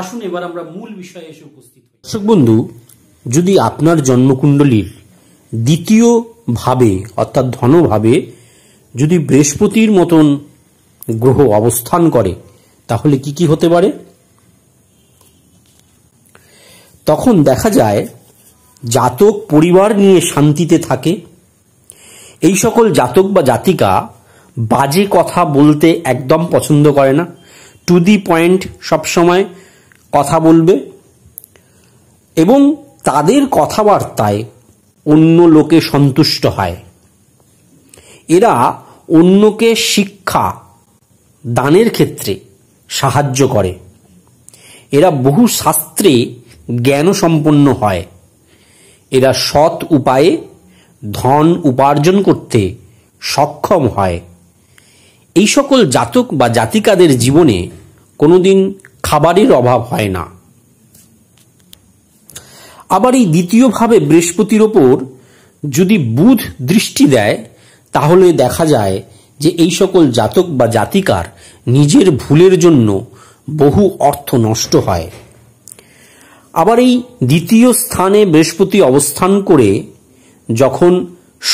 আসুন এবার আমরা মূল বিষয়ে এসে উপস্থিত দর্শক বন্ধু যদি আপনার জন্মকুণ্ডলীর দ্বিতীয় ভাবে অর্থাৎ ধনভাবে যদি বৃহস্পতির মতন গ্রহ অবস্থান করে তাহলে কি কি হতে পারে তখন দেখা যায় জাতক পরিবার নিয়ে শান্তিতে থাকে এই সকল জাতক বা জাতিকা বাজে কথা বলতে একদম পছন্দ করে না টু দি পয়েন্ট সবসময় কথা বলবে এবং তাদের কথাবার্তায় অন্য লোকে সন্তুষ্ট হয় এরা অন্যকে শিক্ষা দানের ক্ষেত্রে সাহায্য করে এরা বহু শাস্ত্রে জ্ঞান সম্পন্ন হয় এরা সৎ উপায়ে ধন উপার্জন করতে সক্ষম হয় এই সকল জাতক বা জাতিকাদের জীবনে কোনোদিন খাবারের অভাব হয় না আবার এই দ্বিতীয়ভাবে বৃহস্পতির ওপর যদি বুধ দৃষ্টি দেয় তাহলে দেখা যায় যে এই সকল জাতক বা জাতিকার নিজের ভুলের জন্য বহু অর্থ নষ্ট হয় আবার এই দ্বিতীয় স্থানে বৃহস্পতি অবস্থান করে যখন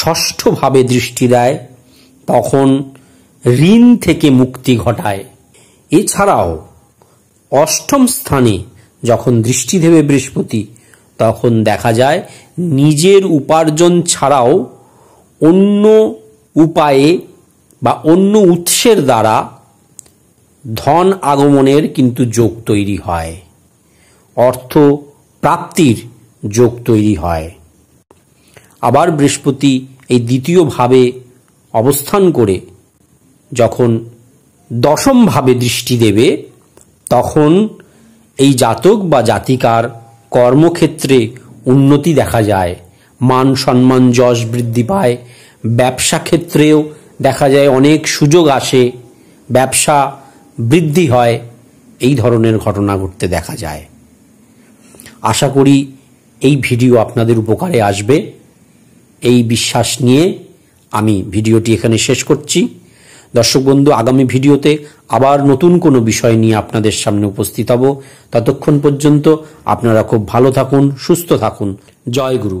ষষ্ঠভাবে দৃষ্টি দেয় তখন ঋণ থেকে মুক্তি ঘটায় এছাড়াও অষ্টম স্থানে যখন দৃষ্টি দেবে বৃহস্পতি তখন দেখা যায় নিজের উপার্জন ছাড়াও অন্য উপায়ে বা অন্য উৎসের দ্বারা ধন আগমনের কিন্তু যোগ তৈরি হয় অর্থ প্রাপ্তির যোগ তৈরি হয় আবার বৃহস্পতি এই দ্বিতীয়ভাবে অবস্থান করে যখন দশমভাবে দৃষ্টি দেবে তখন এই জাতক বা জাতিকার কর্মক্ষেত্রে উন্নতি দেখা যায় মান সম্মান যশ বৃদ্ধি পায় ব্যবসা ক্ষেত্রেও দেখা যায় অনেক সুযোগ আসে ব্যবসা বৃদ্ধি হয় এই ধরনের ঘটনা ঘটতে দেখা যায় আশা করি এই ভিডিও আপনাদের উপকারে আসবে এই বিশ্বাস নিয়ে আমি ভিডিওটি এখানে শেষ করছি দর্শক বন্ধু আগামী ভিডিওতে আবার নতুন কোনো বিষয় নিয়ে আপনাদের সামনে উপস্থিত হব ততক্ষণ পর্যন্ত আপনারা খুব ভালো থাকুন সুস্থ থাকুন জয় গুরু